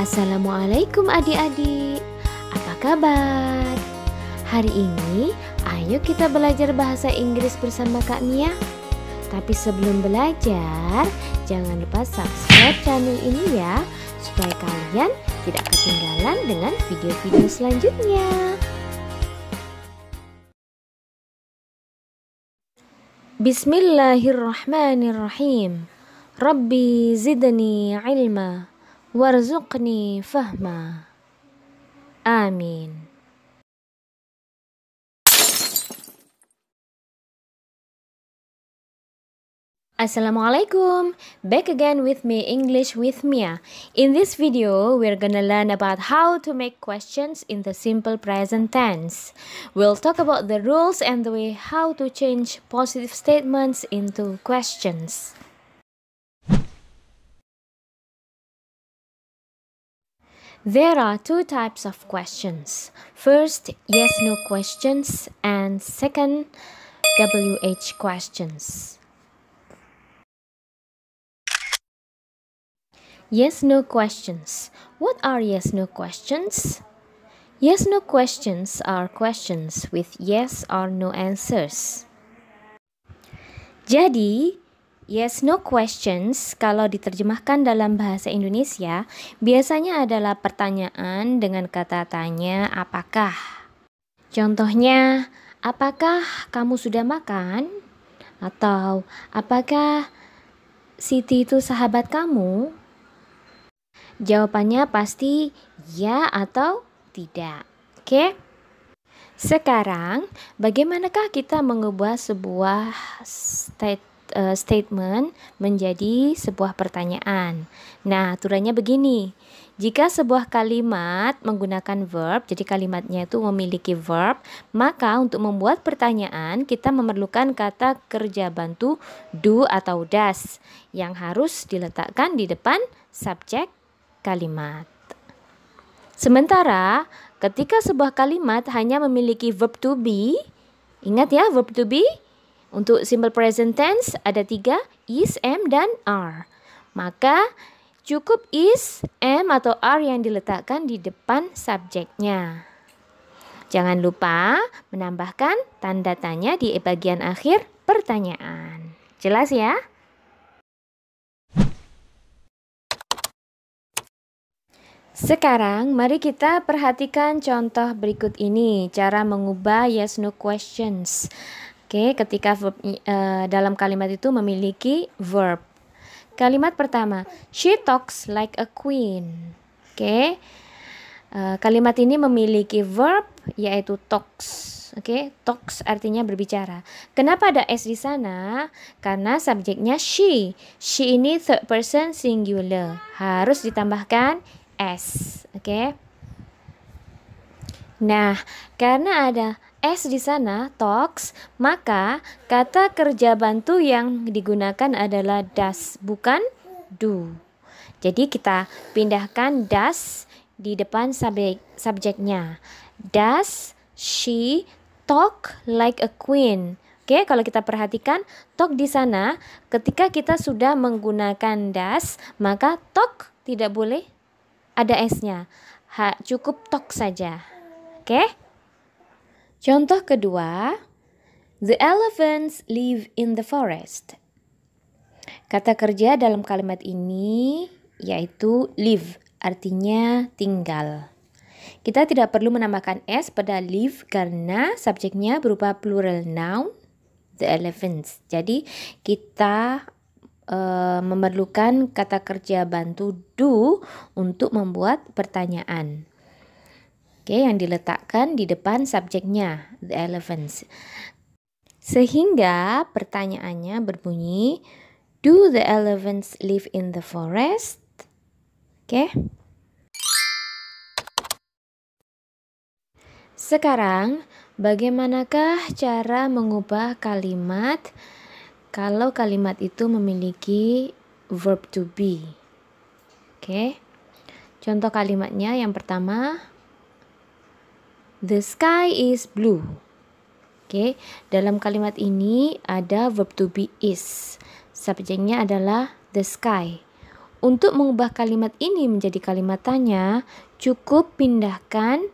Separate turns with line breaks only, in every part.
Assalamualaikum adik-adik, apa kabar? Hari ini, ayo kita belajar bahasa Inggris bersama Kak Mia. Tapi sebelum belajar, jangan lupa subscribe channel ini ya, supaya kalian tidak ketinggalan dengan video-video selanjutnya. Bismillahirrahmanirrahim. Rabbi zidni ilma. وارزقني فهما آمين Assalamualaikum. Back again with me English with Mia. In this video, we're gonna learn about how to make questions in the simple present tense. We'll talk about the rules and the way how to change positive statements into questions. There are two types of questions. First, yes no questions, and second, WH questions. Yes no questions. What are yes no questions? Yes no questions are questions with yes or no answers. Jadi, Yes no questions kalau diterjemahkan dalam bahasa Indonesia biasanya adalah pertanyaan dengan kata tanya apakah. Contohnya, apakah kamu sudah makan? Atau apakah Siti itu sahabat kamu? Jawabannya pasti ya atau tidak. Oke? Okay? Sekarang, bagaimanakah kita mengubah sebuah state uh, statement menjadi sebuah pertanyaan. Nah, aturannya begini. Jika sebuah kalimat menggunakan verb, jadi kalimatnya itu memiliki verb, maka untuk membuat pertanyaan kita memerlukan kata kerja bantu do atau does yang harus diletakkan di depan subjek kalimat. Sementara ketika sebuah kalimat hanya memiliki verb to be, ingat ya verb to be untuk simple present tense ada tiga, is, am, dan are. Maka cukup is, am, atau are yang diletakkan di depan subjeknya. Jangan lupa menambahkan tanda tanya di bagian akhir pertanyaan. Jelas ya? Sekarang mari kita perhatikan contoh berikut ini, cara mengubah yes no questions. Oke, ketika verb uh, dalam kalimat itu memiliki verb. Kalimat pertama, she talks like a queen. Oke. Uh, kalimat ini memiliki verb yaitu talks. Oke, okay? talks artinya berbicara. Kenapa ada s di sana? Karena subjeknya she. She ini third person singular. Harus ditambahkan s. Oke. Okay? Nah, karena ada S di sana talks, maka kata kerja bantu yang digunakan adalah das bukan do. Jadi kita pindahkan das di depan subjek subjeknya. Does she talk like a queen? Oke, okay, kalau kita perhatikan talk di sana ketika kita sudah menggunakan das, maka talk tidak boleh ada s-nya. cukup talk saja. Oke? Okay? Contoh kedua, the elephants live in the forest. Kata kerja dalam kalimat ini yaitu live, artinya tinggal. Kita tidak perlu menambahkan s pada live karena subjeknya berupa plural noun the elephants. Jadi kita e, memerlukan kata kerja bantu do untuk membuat pertanyaan okay, yang diletakkan di depan subjeknya, the elephants. Sehingga pertanyaannya berbunyi, do the elephants live in the forest? Oke. Okay. Sekarang, bagaimanakah cara mengubah kalimat kalau kalimat itu memiliki verb to be? Oke. Okay. Contoh kalimatnya yang pertama, The sky is blue. Oke, okay. dalam kalimat ini ada verb to be is. Subjeknya adalah the sky. Untuk mengubah kalimat ini menjadi kalimat tanya, cukup pindahkan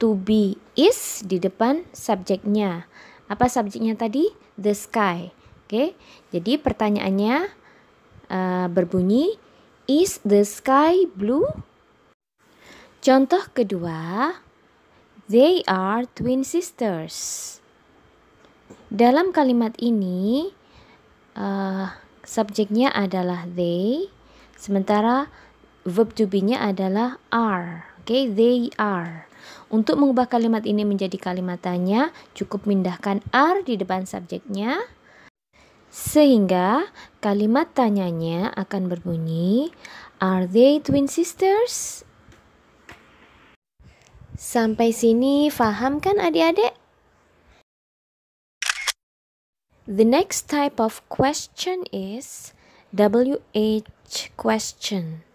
to be is di depan subjeknya. Apa subjeknya tadi? The sky. Oke. Okay. Jadi pertanyaannya uh, berbunyi is the sky blue? Contoh kedua, They are twin sisters. Dalam kalimat ini, uh, subjeknya adalah they, sementara verb to be-nya adalah are. Oke, okay? they are. Untuk mengubah kalimat ini menjadi kalimat tanya, cukup pindahkan are di depan subjeknya. Sehingga kalimat tanyanya akan berbunyi Are they twin sisters? Sampai sini faham kan adik-adik? The next type of question is WH question.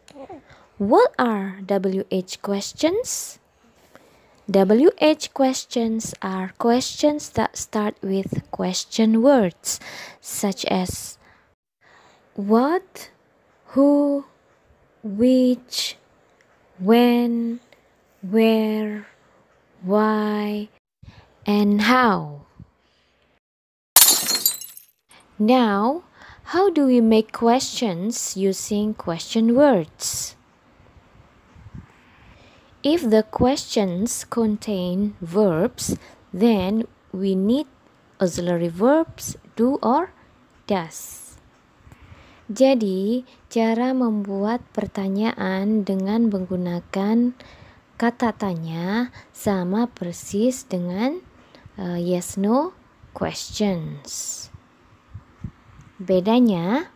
What are WH questions? WH questions are questions that start with question words such as what, who, which, when, where, why, and how. Now, how do we make questions using question words? If the questions contain verbs, then we need auxiliary verbs do or does. Jadi, cara membuat pertanyaan dengan menggunakan Kata tanya sama persis dengan uh, yes no questions. Bedanya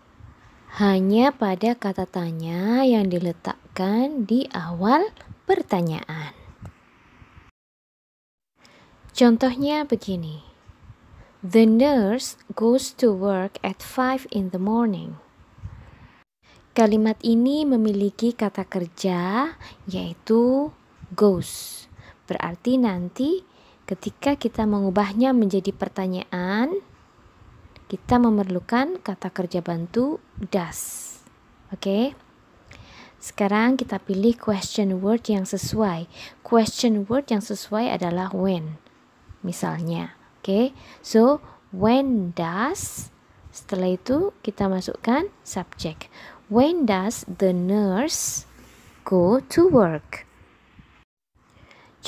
hanya pada kata tanya yang diletakkan di awal pertanyaan. Contohnya begini. The nurse goes to work at 5 in the morning. Kalimat ini memiliki kata kerja yaitu goes. Berarti nanti ketika kita mengubahnya menjadi pertanyaan, kita memerlukan kata kerja bantu does. Oke. Okay? Sekarang kita pilih question word yang sesuai. Question word yang sesuai adalah when. Misalnya, oke. Okay? So, when does setelah itu kita masukkan subject. When does the nurse go to work?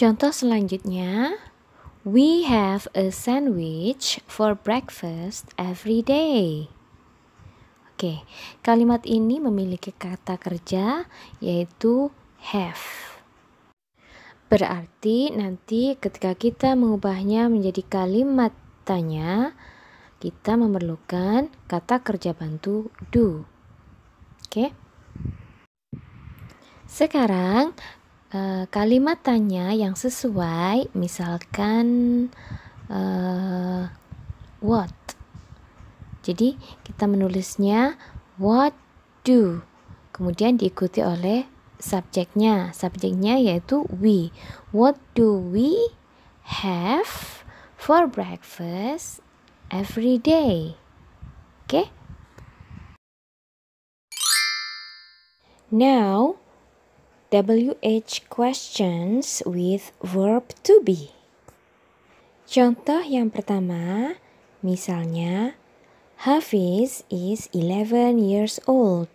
Contoh selanjutnya, we have a sandwich for breakfast every day. Oke, kalimat ini memiliki kata kerja yaitu have. Berarti nanti ketika kita mengubahnya menjadi kalimat tanya, kita memerlukan kata kerja bantu do. Oke. Sekarang Eh, kalimat tanya yang sesuai, misalkan uh, what. Jadi kita menulisnya what do. Kemudian diikuti oleh subjeknya. Subjeknya yaitu we. What do we have for breakfast every day? Oke. Okay? Now WH questions with verb to be. Contoh yang pertama, misalnya Hafiz is 11 years old.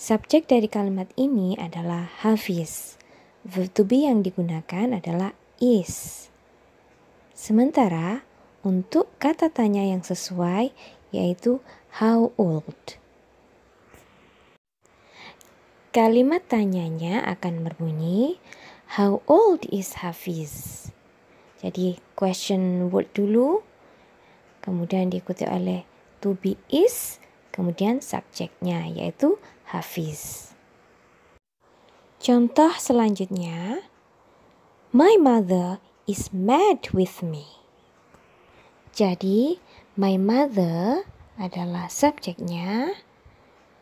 Subjek dari kalimat ini adalah Hafiz. Verb to be yang digunakan adalah is. Sementara untuk kata tanya yang sesuai yaitu how old. Kalimat tanyanya akan berbunyi How old is Hafiz? Jadi question word dulu kemudian diikuti oleh to be is kemudian subjeknya yaitu Hafiz. Contoh selanjutnya My mother is mad with me. Jadi my mother adalah subjeknya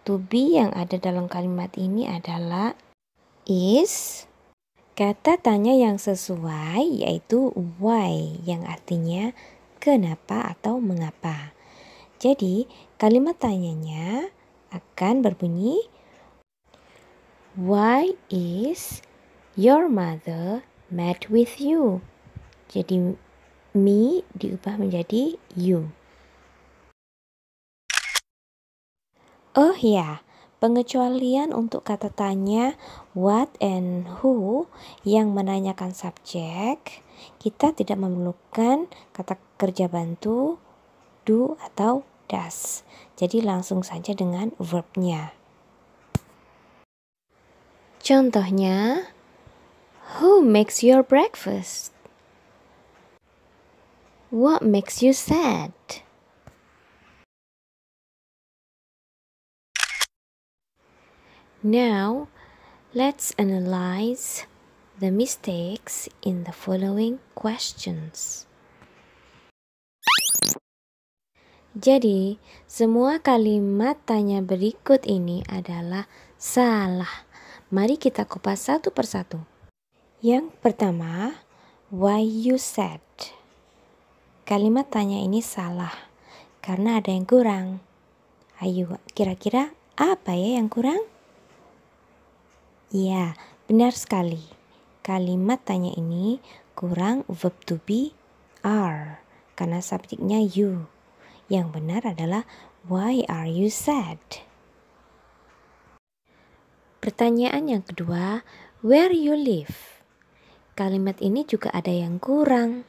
to be yang ada dalam kalimat ini adalah is. Kata tanya yang sesuai yaitu why yang artinya kenapa atau mengapa. Jadi, kalimat tanyanya akan berbunyi Why is your mother mad with you? Jadi me diubah menjadi you. Oh ya, pengecualian untuk kata tanya what and who yang menanyakan subjek, kita tidak memerlukan kata kerja bantu do atau does. Jadi langsung saja dengan verbnya. Contohnya, who makes your breakfast? What makes you sad? Now, let's analyze the mistakes in the following questions. Jadi, semua kalimat tanya berikut ini adalah salah. Mari kita kupas satu persatu. Yang pertama, why you said. Kalimat tanya ini salah karena ada yang kurang. Ayo, kira-kira apa ya yang kurang? Ya benar sekali. Kalimat tanya ini kurang verb to be are karena subjeknya you. Yang benar adalah why are you sad? Pertanyaan yang kedua, where you live? Kalimat ini juga ada yang kurang.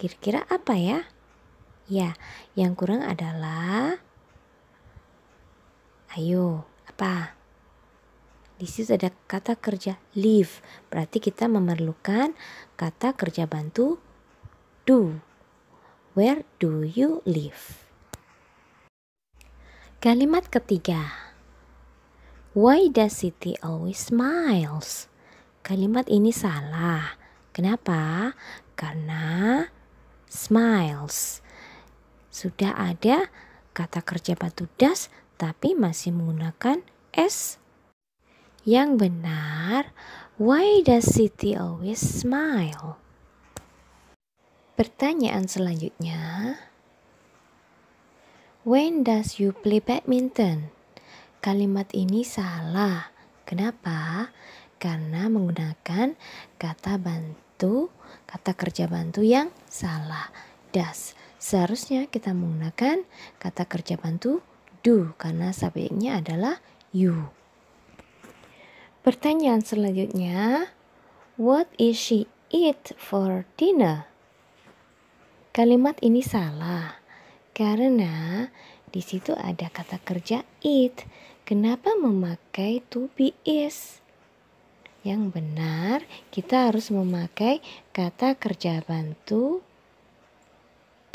Kira-kira apa ya? Ya, yang kurang adalah ayo, apa? Di situ ada kata kerja live. Berarti kita memerlukan kata kerja bantu do. Where do you live? Kalimat ketiga. Why does city always smiles? Kalimat ini salah. Kenapa? Karena smiles. Sudah ada kata kerja bantu das tapi masih menggunakan s yang benar, why does city always smile? Pertanyaan selanjutnya, when does you play badminton? Kalimat ini salah. Kenapa? Karena menggunakan kata bantu, kata kerja bantu yang salah. Das. Seharusnya kita menggunakan kata kerja bantu do karena subjeknya adalah you. Pertanyaan selanjutnya, what is she eat for dinner? Kalimat ini salah karena di situ ada kata kerja eat. Kenapa memakai to be is? Yang benar, kita harus memakai kata kerja bantu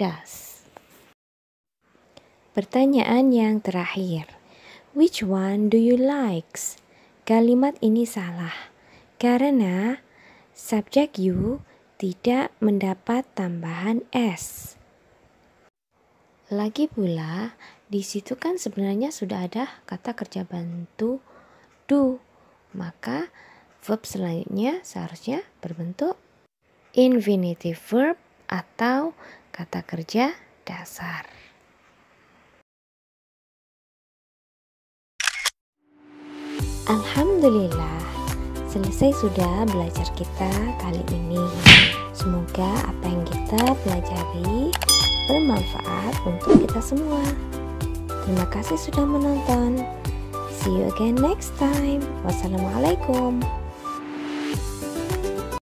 does. Pertanyaan yang terakhir. Which one do you likes? Kalimat ini salah karena subjek you tidak mendapat tambahan s. Lagi pula, di situ kan sebenarnya sudah ada kata kerja bantu do. Maka verb selanjutnya seharusnya berbentuk infinitive verb atau kata kerja dasar. Alhamdulillah, selesai sudah belajar kita kali ini. Semoga apa yang kita pelajari bermanfaat untuk kita semua. Terima kasih sudah menonton. See you again next time. Wassalamualaikum.